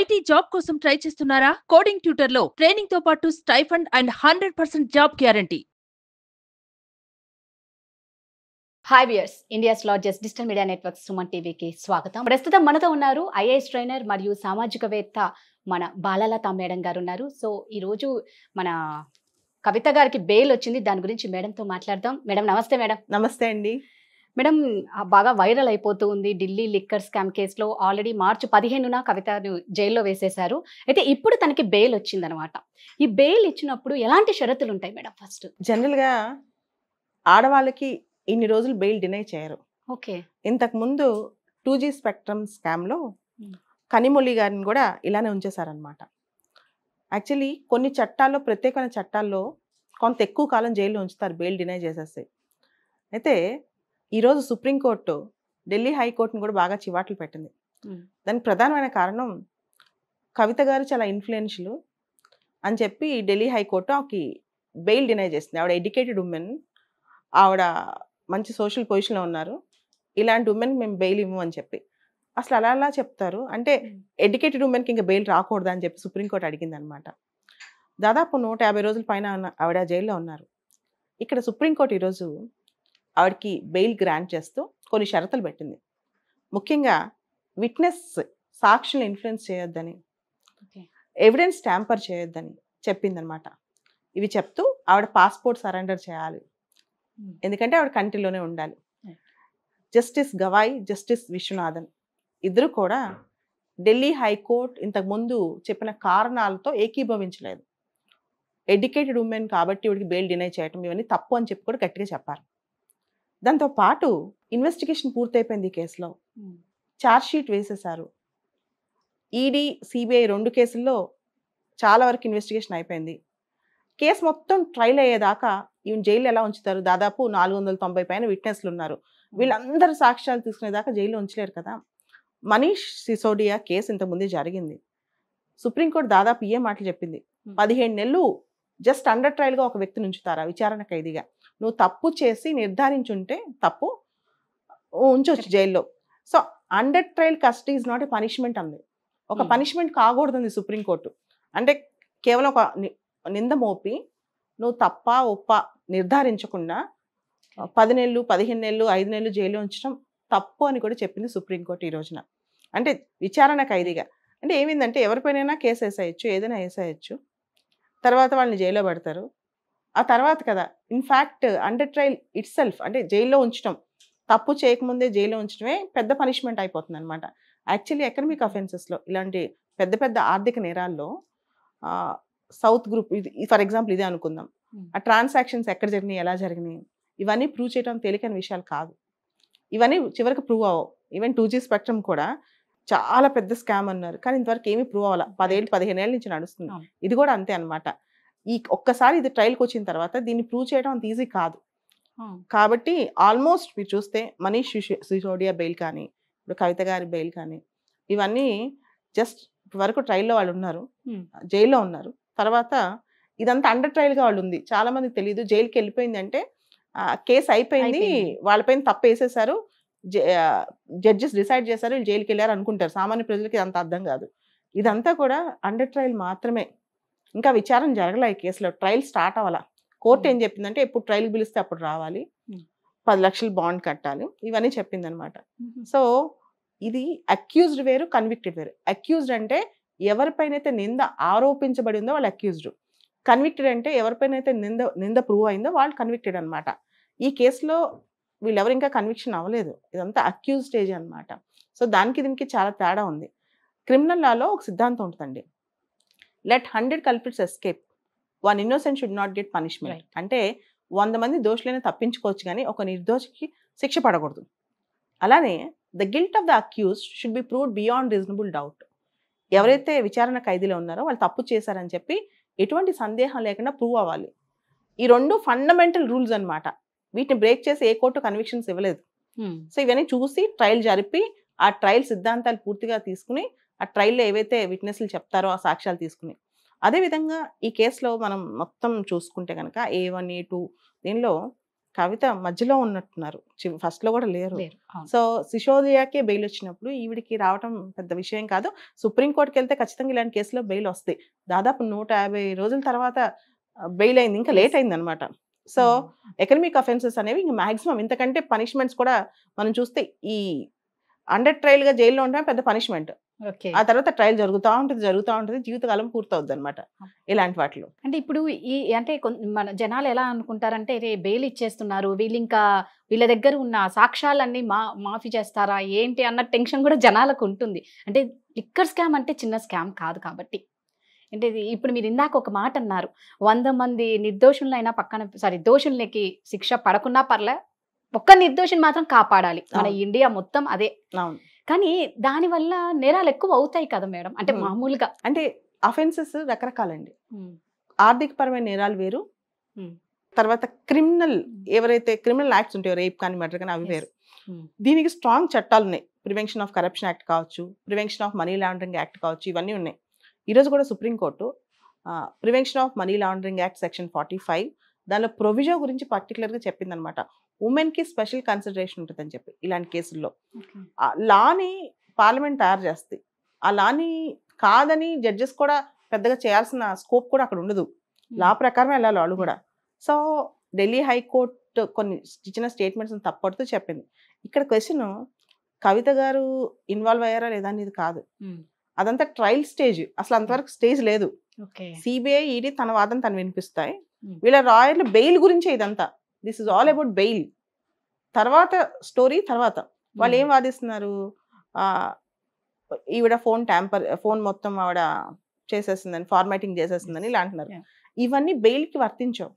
IT job కోసం try చేస్తున్నారా coding tutor లో ట్రైనింగ్ తో పాటు stipend and hundred percent job guarantee hi we're India's largest digital media network Suman టీవీకి స్వాగతం ప్రస్తుతం మనతో ఉన్నారు ఐఏఎస్ ట్రైనర్ మరియు సామాజికవేత్త మన తా మేడం గారు ఉన్నారు సో ఈరోజు మన కవిత గారికి బెయిల్ వచ్చింది దాని గురించి మేడంతో మాట్లాడదాం మేడం నమస్తే మేడం నమస్తే అండి మేడం బాగా వైరల్ అయిపోతూ ఉంది ఢిల్లీ లిక్కర్ స్కామ్ కేసులో ఆల్రెడీ మార్చి పదిహేనున కవితను జైల్లో వేసేశారు అయితే ఇప్పుడు తనకి బెయిల్ వచ్చిందనమాట ఈ బెయిల్ ఇచ్చినప్పుడు ఎలాంటి షరతులు ఉంటాయి మేడం ఫస్ట్ జనరల్గా ఆడవాళ్ళకి ఇన్ని రోజులు బెయిల్ డినై చేయరు ఓకే ఇంతకు ముందు టూ జీ స్పెక్ట్రమ్ స్కామ్లో కనిమొళి గారిని కూడా ఇలానే ఉంచేశారనమాట యాక్చువల్లీ కొన్ని చట్టాల్లో ప్రత్యేకమైన చట్టాల్లో కొంత ఎక్కువ కాలం జైల్లో ఉంచుతారు బెయిల్ డినై చేసేస్తే అయితే ఈరోజు సుప్రీంకోర్టు ఢిల్లీ హైకోర్టును కూడా బాగా చివాట్లు పెట్టింది దానికి ప్రధానమైన కారణం కవిత గారు చాలా ఇన్ఫ్లుయెన్షియల్ అని చెప్పి ఢిల్లీ హైకోర్టు ఆకి బెయిల్ డినై చేసింది ఆవిడ ఎడ్యుకేటెడ్ ఉమెన్ ఆవిడ మంచి సోషల్ పొజిషన్లో ఉన్నారు ఇలాంటి ఉమెన్కి మేము బెయిల్ ఇవ్వము అని చెప్పి అసలు అలా అలా చెప్తారు అంటే ఎడ్యుకేటెడ్ ఉమెన్కి ఇంకా బెయిల్ రాకూడదు అని చెప్పి సుప్రీంకోర్టు అడిగింది అనమాట దాదాపు నూట యాభై రోజుల పైన ఆవిడ జైల్లో ఉన్నారు ఇక్కడ సుప్రీంకోర్టు ఈరోజు ఆవిడకి బెయిల్ గ్రాంట్ చేస్తూ కొన్ని షరతులు పెట్టింది ముఖ్యంగా విట్నెస్ సాక్షులను ఇన్ఫ్లుయెన్స్ చేయొద్దని ఎవిడెన్స్ ట్యాంపర్ చేయొద్దని చెప్పిందనమాట ఇవి చెప్తూ ఆవిడ పాస్పోర్ట్ సరెండర్ చేయాలి ఎందుకంటే ఆవిడ కంట్రీలోనే ఉండాలి జస్టిస్ గవాయ్ జస్టిస్ విశ్వనాథన్ ఇద్దరు కూడా ఢిల్లీ హైకోర్టు ఇంతకుముందు చెప్పిన కారణాలతో ఏకీభవించలేదు ఎడ్యుకేటెడ్ ఉమెన్ కాబట్టి ఇవిడికి బెయిల్ డినై చేయటం ఇవన్నీ తప్పు అని చెప్పి కూడా గట్టిగా చెప్పారు దాంతో పాటు ఇన్వెస్టిగేషన్ పూర్తయిపోయింది కేసులో కేసులో hmm. షీట్ వేసేశారు ఈడీ e సిబిఐ రెండు కేసుల్లో చాలా వరకు ఇన్వెస్టిగేషన్ అయిపోయింది కేసు మొత్తం ట్రైల్ అయ్యేదాకా ఈవెన్ జైలు ఎలా ఉంచుతారు దాదాపు నాలుగు వందల తొంభై పైన విట్నెస్లు ఉన్నారు hmm. వీళ్ళందరూ సాక్ష్యాలు తీసుకునేదాకా జైలు ఉంచలేరు కదా మనీష్ సిసోడియా కేసు ఇంతకుముందే జరిగింది సుప్రీంకోర్టు దాదాపు ఏ మాటలు చెప్పింది hmm. పదిహేడు నెలలు జస్ట్ అండర్ ట్రయల్గా ఒక వ్యక్తిని ఉంచుతారా విచారణ ఖైదీగా నువ్వు తప్పు చేసి నిర్ధారించుంటే తప్పు ఉంచవచ్చు జైల్లో so under trial custody is not a punishment అంది ఒక పనిష్మెంట్ hmm. కాకూడదు సుప్రీంకోర్టు అంటే కేవలం ఒక నింద మోపి నువ్వు తప్ప ఒప్ప నిర్ధారించకుండా పది నెలలు పదిహేను నెలలు ఐదు నెలలు జైలు ఉంచడం తప్పు అని కూడా చెప్పింది సుప్రీంకోర్టు ఈ రోజున అంటే విచారణ ఖైదీగా అంటే ఏమైందంటే ఎవరిపైనైనా కేసు వేసేయచ్చు ఏదైనా వేసేయచ్చు తర్వాత వాళ్ళని జైల్లో పెడతారు ఆ తర్వాత కదా in fact under trial itself అంటే జైల్లో ఉంచడం తప్పు చేయకముందే జైల్లో ఉంచడమే పెద్ద పనిష్మెంట్ అయిపోతుంది అనమాట యాక్చువల్లీ ఎకనమిక్ అఫెన్సెస్లో ఇలాంటి పెద్ద పెద్ద ఆర్థిక నేరాల్లో సౌత్ గ్రూప్ ఫర్ ఎగ్జాంపుల్ ఇదే అనుకుందాం hmm. ఆ ట్రాన్సాక్షన్స్ ఎక్కడ జరిగినాయి ఎలా జరిగినాయి ఇవన్నీ ప్రూవ్ చేయడం తేలికైన విషయాలు కాదు ఇవన్నీ చివరికి ప్రూవ్ అవ్వవు ఈవెన్ టూ జీ స్పెక్ట్రమ్ కూడా చాలా పెద్ద స్కామ్ అన్నారు కానీ ఇంతవరకు ఏమీ ప్రూవ్ అవ్వాలి పదేళ్ళు hmm. పదిహేను ఏళ్ళ నుంచి నడుస్తుంది ఇది కూడా అంతే అనమాట ఈ ఒక్కసారి ఇది ట్రయల్కి వచ్చిన తర్వాత దీన్ని ప్రూవ్ చేయడం అంత ఈజీ కాదు కాబట్టి ఆల్మోస్ట్ మీరు చూస్తే మనీష్ సిసోడియా బెయిల్ కానీ ఇప్పుడు కవిత గారి బెయిల్ కానీ ఇవన్నీ జస్ట్ వరకు ట్రయల్లో వాళ్ళు ఉన్నారు జైల్లో ఉన్నారు తర్వాత ఇదంతా అండర్ ట్రయల్గా వాళ్ళు ఉంది చాలా మందికి తెలియదు జైలుకి వెళ్ళిపోయింది అంటే కేసు అయిపోయింది వాళ్ళపైన తప్పు వేసేసారు జడ్జెస్ డిసైడ్ చేశారు వీళ్ళు జైలుకి వెళ్ళారు అనుకుంటారు సామాన్య ప్రజలకి ఇదంతా అర్థం కాదు ఇదంతా కూడా అండర్ ట్రయల్ మాత్రమే ఇంకా విచారణ జరగలే ఈ కేసులో ట్రయల్ స్టార్ట్ అవ్వాలా కోర్టు ఏం చెప్పిందంటే ఎప్పుడు ట్రయల్ పిలిస్తే అప్పుడు రావాలి పది లక్షలు బాండ్ కట్టాలి ఇవన్నీ చెప్పిందనమాట సో ఇది అక్యూజ్డ్ వేరు కన్విక్టెడ్ వేరు అక్యూజ్డ్ అంటే ఎవరిపైన అయితే నింద ఆరోపించబడి ఉందో వాళ్ళు అక్యూజ్డ్ కన్విక్టెడ్ అంటే ఎవరిపైన అయితే నింద నింద ప్రూవ్ అయిందో వాళ్ళు కన్విక్టెడ్ అనమాట ఈ కేసులో వీళ్ళెవరు ఇంకా కన్విక్షన్ అవ్వలేదు ఇదంతా అక్యూజ్ స్టేజ్ అనమాట సో దానికి దీనికి చాలా తేడా ఉంది క్రిమినల్ లాలో ఒక సిద్ధాంతం ఉంటుందండి let hundred culprits escape one innocent should not get punishment అంటే వంద మంది దోషులైనా తప్పించుకోవచ్చు కానీ ఒక నిర్దోషికి శిక్ష పడకూడదు అలానే the guilt of the accused should be proved beyond reasonable doubt ఎవరైతే విచారణ ఖైదీలో ఉన్నారో వాళ్ళు తప్పు చేశారని చెప్పి ఎటువంటి సందేహం లేకుండా ప్రూవ్ అవ్వాలి ఈ రెండు ఫండమెంటల్ రూల్స్ అనమాట వీటిని బ్రేక్ చేసి ఏ కోర్టు కన్విక్షన్స్ ఇవ్వలేదు hmm. సో ఇవన్నీ చూసి ట్రయల్ జరిపి ఆ ట్రయల్ సిద్ధాంతాలు పూర్తిగా తీసుకుని ఆ ట్రయల్లో ఏవైతే విట్నెస్లు చెప్తారో ఆ సాక్ష్యాలు తీసుకుని అదేవిధంగా ఈ కేసులో మనం మొత్తం చూసుకుంటే కనుక ఏ వన్ ఏ టూ దీనిలో కవిత మధ్యలో ఉన్నట్టున్నారు ఫస్ట్ లో కూడా లేరు సో సిసోదియాకే బెయిల్ వచ్చినప్పుడు ఈవిడికి రావటం పెద్ద విషయం కాదు సుప్రీంకోర్టుకి వెళ్తే ఖచ్చితంగా ఇలాంటి కేసులో బెయిల్ వస్తాయి దాదాపు నూట రోజుల తర్వాత బెయిల్ అయింది ఇంకా లేట్ అయింది అనమాట సో ఎకనమిక్ అఫెన్సెస్ అనేవి ఇంకా మాక్సిమం ఇంతకంటే పనిష్మెంట్స్ కూడా మనం చూస్తే ఈ అండర్ ట్రయల్గా జైల్లో ఉండడం పెద్ద పనిష్మెంట్ ఆ తర్వాత ట్రయల్ జరుగుతూ ఉంటుంది జరుగుతూ ఉంటుంది జీవితకాలం పూర్తవుద్ది అనమాట ఇలాంటి వాటిలో అంటే ఇప్పుడు ఈ అంటే మన జనాలు ఎలా అనుకుంటారంటే రే బెయిల్ ఇచ్చేస్తున్నారు వీళ్ళు ఇంకా వీళ్ళ దగ్గర ఉన్న సాక్ష్యాలన్నీ మా మాఫీ చేస్తారా ఏంటి అన్న టెన్షన్ కూడా జనాలకు ఉంటుంది అంటే లిక్కర్ స్కామ్ అంటే చిన్న స్కామ్ కాదు కాబట్టి అంటే ఇప్పుడు మీరు ఇందాక ఒక మాట అన్నారు వంద మంది నిర్దోషులైనా పక్కన సారీ దోషులకి శిక్ష పడకున్నా పర్లే ఒక్క నిర్దోషిని మాత్రం కాపాడాలి మన ఇండియా మొత్తం అదే అవును కానీ దానివల్ల నేరాలు ఎక్కువ అవుతాయి కదా మేడం అంటే మామూలుగా అంటే అఫెన్సెస్ రకరకాలండి ఆర్థిక పరమైన నేరాలు వేరు తర్వాత క్రిమినల్ ఎవరైతే క్రిమినల్ యాక్ట్స్ ఉంటాయో రేప్ కానీ మర్డర్ కానీ అవి వేరు దీనికి స్ట్రాంగ్ చట్టాలు ఉన్నాయి ప్రివెన్షన్ ఆఫ్ కరప్షన్ యాక్ట్ కావచ్చు prevention of money laundering act కావచ్చు ఇవన్నీ ఉన్నాయి ఈరోజు కూడా supreme court prevention of money laundering act section forty five దానిలో ప్రొవిజన్ గురించి పర్టికులర్గా చెప్పింది అనమాట ఉమెన్కి స్పెషల్ కన్సిడరేషన్ ఉంటుందని చెప్పి ఇలాంటి కేసుల్లో లాని పార్లమెంట్ తయారు చేస్తుంది ఆ లాని కాదని జడ్జెస్ కూడా పెద్దగా చేయాల్సిన స్కోప్ కూడా అక్కడ ఉండదు లా ప్రకారం వెళ్ళాలి వాళ్ళు కూడా సో ఢిల్లీ హైకోర్టు కొన్ని ఇచ్చిన స్టేట్మెంట్స్ తప్పడుతూ చెప్పింది ఇక్కడ క్వశ్చన్ కవిత గారు ఇన్వాల్వ్ అయ్యారా లేదా అనేది కాదు అదంతా ట్రయల్ స్టేజ్ అసలు అంతవరకు స్టేజ్ లేదు సిబిఐ ఈడీ తన వాదన తను వినిపిస్తాయి Hmm. వీళ్ళ రాయర్లు బెయిల్ గురించే ఇదంతా this is all about bail తర్వాత స్టోరీ తర్వాత వాళ్ళు hmm. ఏం వాదిస్తున్నారు ఈవిడ ఫోన్ ట్యాంపర్ ఫోన్ మొత్తం ఆవిడ చేసేస్తుందని ఫార్మాటింగ్ చేసేస్తుందని ఇలా అంటున్నారు ఇవన్నీ బెయిల్ కి వర్తించవు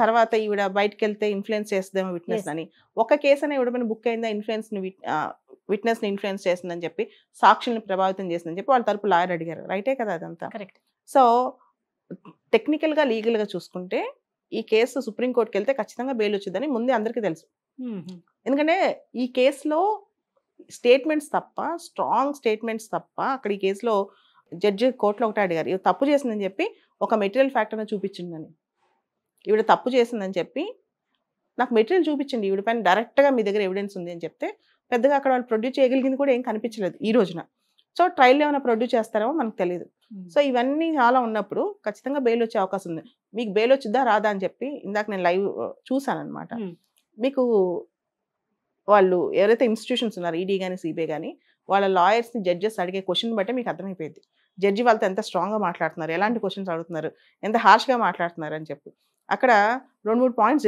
తర్వాత ఈవిడ బయటకు వెళ్తే ఇన్ఫ్లుయెన్స్ చేస్తుందేమో విట్నెస్ అని ఒక కేసు అనే ఇవిడ బుక్ అయిందా ఇన్ఫ్లుయెన్స్ విట్నెస్ ని ఇన్ఫ్లుయెన్స్ చేస్తుందని చెప్పి సాక్షుల్ని ప్రభావితం చేస్తుందని చెప్పి వాళ్ళ తరపు లాయర్ అడిగారు రైటే కదా అదంతా సో టెక్నికల్గా లీగల్గా చూసుకుంటే ఈ కేసు సుప్రీంకోర్టుకి వెళ్తే ఖచ్చితంగా బెయిల్ వచ్చిందని ముందే అందరికీ తెలుసు ఎందుకంటే ఈ కేసులో స్టేట్మెంట్స్ తప్ప స్ట్రాంగ్ స్టేట్మెంట్స్ తప్ప అక్కడ ఈ కేసులో జడ్జి కోర్టులో ఒకటి అడిగారు ఇవి తప్పు చేసిందని చెప్పి ఒక మెటీరియల్ ఫ్యాక్టర్ని చూపించిందని ఈవిడ తప్పు చేసిందని చెప్పి నాకు మెటీరియల్ చూపించండి ఈవిడ పైన డైరెక్ట్గా మీ దగ్గర ఎవిడెన్స్ ఉంది అని చెప్తే పెద్దగా అక్కడ వాళ్ళు ప్రొడ్యూస్ చేయగలిగింది కూడా ఏం కనిపించలేదు ఈ రోజున సో ట్రయల్ ఏమైనా ప్రొడ్యూస్ చేస్తారేమో మనకు తెలియదు సో ఇవన్నీ చాలా ఉన్నప్పుడు ఖచ్చితంగా బెయిల్ వచ్చే అవకాశం ఉంది మీకు బెయిల్ వచ్చిద్దా రాదా అని చెప్పి ఇందాక నేను లైవ్ చూసాను అనమాట మీకు వాళ్ళు ఎవరైతే ఇన్స్టిట్యూషన్స్ ఉన్నారు ఈడీ కానీ సిబిఐ కానీ వాళ్ళ లాయర్స్ని జడ్జెస్ అడిగే క్వశ్చన్ బట్టే మీకు అర్థమైపోయింది జడ్జి వాళ్ళతో ఎంత స్ట్రాంగ్గా మాట్లాడుతున్నారు ఎలాంటి క్వశ్చన్స్ అడుగుతున్నారు ఎంత హార్ష్గా మాట్లాడుతున్నారు అని చెప్పి అక్కడ రెండు మూడు పాయింట్స్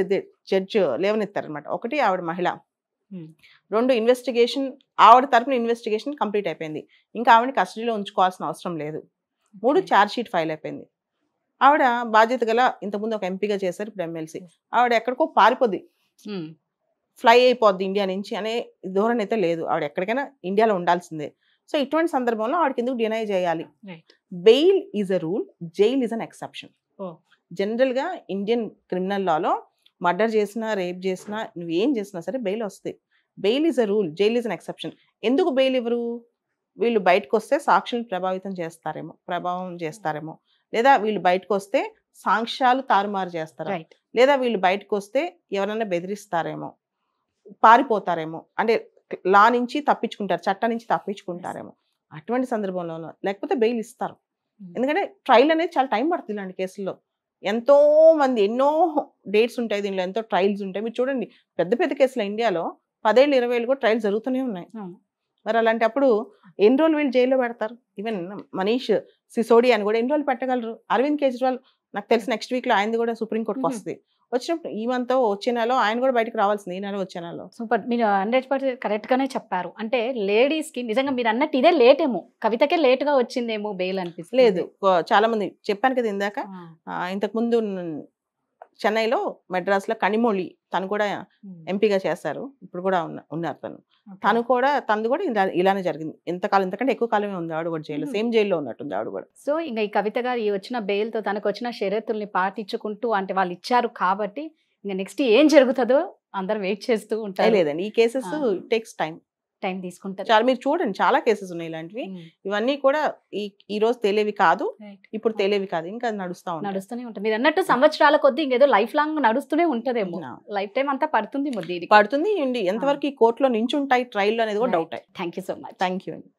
జడ్జ్ లేవనెత్తారు అనమాట ఒకటి ఆవిడ మహిళ రెండు ఇన్వెస్టిగేషన్ ఆవిడ తరపున ఇన్వెస్టిగేషన్ కంప్లీట్ అయిపోయింది ఇంకా ఆవిడని కస్టడీలో ఉంచుకోవాల్సిన అవసరం లేదు మూడు ఛార్జ్షీట్ ఫైల్ అయిపోయింది ఆవిడ బాధ్యత గల ఇంతకుముందు ఒక ఎంపీగా చేశారు ఇప్పుడు ఎమ్మెల్సీ ఆవిడ ఎక్కడికో పారిపోద్ది ఫ్లై అయిపోద్ది ఇండియా నుంచి అనే ధోరణి అయితే లేదు ఆవిడ ఎక్కడికైనా ఇండియాలో ఉండాల్సిందే సో ఇటువంటి సందర్భంలో ఆవిడకి ఎందుకు డినై చేయాలి bail is a rule jail is an exception జనరల్గా ఇండియన్ క్రిమినల్ లాలో మర్డర్ చేసినా రేప్ చేసినా నువ్వు ఏం చేసినా సరే బెయిల్ వస్తాయి bail is a rule jail is an exception ఎందుకు బెయిల్ ఇవ్వరు వీళ్ళు బయటకు వస్తే సాక్షులు ప్రభావితం చేస్తారేమో ప్రభావం చేస్తారేమో లేదా వీళ్ళు బయటకు వస్తే సాక్ష్యాలు తారుమారు చేస్తారు లేదా వీళ్ళు బయటకు వస్తే ఎవరైనా బెదిరిస్తారేమో పారిపోతారేమో అంటే లా నుంచి తప్పించుకుంటారు చట్టం నుంచి తప్పించుకుంటారేమో అటువంటి సందర్భంలోనూ లేకపోతే బెయిల్ ఇస్తారు hmm. ఎందుకంటే ట్రయల్ అనేది చాలా టైం పడుతుంది ఇలాంటి కేసుల్లో ఎంతో మంది ఎన్నో డేట్స్ ఉంటాయి దీనిలో ఎంతో ట్రయల్స్ ఉంటాయి మీరు చూడండి పెద్ద పెద్ద కేసులు ఇండియాలో పదేళ్ళు ఇరవై ఏళ్ళు కూడా ట్రయల్స్ జరుగుతూనే ఉన్నాయి మరి అలాంటి అప్పుడు ఎన్ని రోజులు వీళ్ళు జైల్లో పెడతారు ఈవెన్ మనీష్ సిసోడి అని కూడా ఎన్ని రోజులు పెట్టగలరు అరవింద్ కేజ్రీవాల్ నాకు తెలిసి నెక్స్ట్ వీక్లో ఆయనది కూడా సుప్రీంకోర్టుకు వస్తుంది వచ్చినప్పుడు ఈ మంత్ వచ్చే నెలలో ఆయన కూడా బయటకు రావాల్సింది ఈ నెల వచ్చే నెలలో సూపర్ మీరు హండ్రెడ్ పర్సెంట్ కరెక్ట్గానే చెప్పారు అంటే లేడీస్కి నిజంగా మీరు అన్నట్టు ఇదే లేట్ ఏమో కవితకే లేట్గా వచ్చిందేమో బెయిల్ అనిపిస్తుంది లేదు చాలా మంది చెప్పాను కదా ఇందాక ఇంతకుముందు చెన్నైలో మెడ్రాస్లో కనిమోళి తను కూడా ఎంపీగా చేశారు ఇప్పుడు కూడా ఉన్న ఉన్నారు తను తను కూడా తనది కూడా ఇలా ఇలానే జరిగింది ఎంతకాలం ఇంతకంటే ఎక్కువ కాలమే ఉంది ఆవిడ కూడా జైల్లో సేమ్ జైల్లో ఉన్నట్టుంది ఆవిడ కూడా సో ఇంకా ఈ కవిత గారు ఈ వచ్చిన బెయిల్తో తనకు వచ్చిన షరతుల్ని పాటించుకుంటూ అంటే వాళ్ళు ఇచ్చారు కాబట్టి ఇంకా నెక్స్ట్ ఏం జరుగుతుందో అందరు వెయిట్ చేస్తూ ఉంటారు లేదండి ఈ కేసెస్ టేక్స్ టైం టైం తీసుకుంటారు చాలా మీరు చూడండి చాలా కేసెస్ ఉన్నాయి ఇలాంటివి ఇవన్నీ కూడా ఈ ఈ రోజు తెలియవి కాదు ఇప్పుడు తెలియవి కాదు ఇంకా నడుస్తా నడుస్తూనే ఉంటుంది మీరు అన్నట్టు సంవత్సరాల కొద్ది ఇంకేదో లైఫ్ లాంగ్ నడుస్తూనే ఉంటదేమో లైఫ్ టైం అంతా పడుతుంది పడుతుంది ఎంతవరకు ఈ కోర్టులో ఉంటాయి ట్రైల్ అనేది కూడా doubt thank you so much thank you అండి